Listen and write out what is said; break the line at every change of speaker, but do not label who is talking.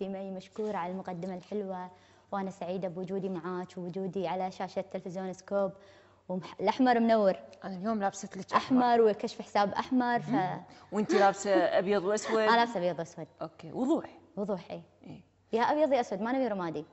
مي مشكورة على المقدمة الحلوة وأنا سعيدة بوجودي معاك ووجودي على شاشة تلفزيون سكوب والأحمر منور أنا اليوم لابسة لك أحمر وكشف حساب أحمر ف... وأنت لابسة أبيض وأسود أنا لابسة أبيض وأسود أوكي وضوح وضوح إي
إيه؟ يا أبيض يا أسود ما نبي رمادي